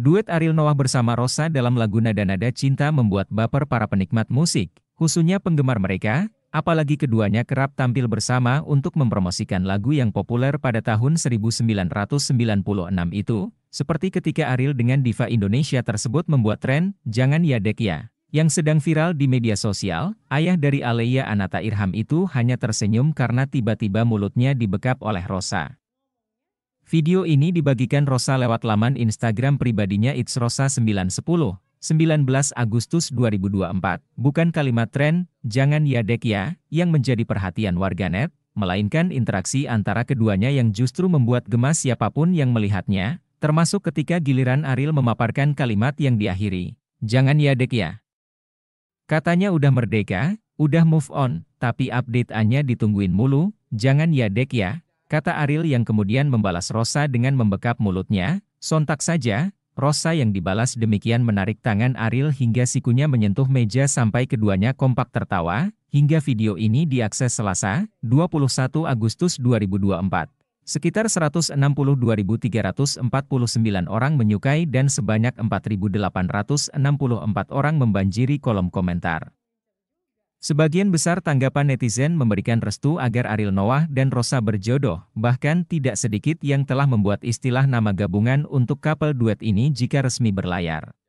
Duet Ariel Noah bersama Rosa dalam lagu Nada-Nada Cinta membuat baper para penikmat musik, khususnya penggemar mereka, apalagi keduanya kerap tampil bersama untuk mempromosikan lagu yang populer pada tahun 1996 itu, seperti ketika Ariel dengan diva Indonesia tersebut membuat tren Jangan Ya Dek Ya, yang sedang viral di media sosial, ayah dari Aleya Anata Irham itu hanya tersenyum karena tiba-tiba mulutnya dibekap oleh Rosa. Video ini dibagikan Rosa lewat laman Instagram pribadinya It's Rosa 910, 19 Agustus 2024. Bukan kalimat tren, jangan ya dek ya, yang menjadi perhatian warganet, melainkan interaksi antara keduanya yang justru membuat gemas siapapun yang melihatnya, termasuk ketika giliran Ariel memaparkan kalimat yang diakhiri, jangan ya dek ya. Katanya udah merdeka, udah move on, tapi update-annya ditungguin mulu, jangan ya dek ya, Kata Aril yang kemudian membalas Rosa dengan membekap mulutnya, sontak saja, Rosa yang dibalas demikian menarik tangan Aril hingga sikunya menyentuh meja sampai keduanya kompak tertawa, hingga video ini diakses Selasa, 21 Agustus 2024. Sekitar 162.349 orang menyukai dan sebanyak 4.864 orang membanjiri kolom komentar. Sebagian besar tanggapan netizen memberikan restu agar Ariel Noah dan Rosa berjodoh, bahkan tidak sedikit yang telah membuat istilah nama gabungan untuk couple duet ini jika resmi berlayar.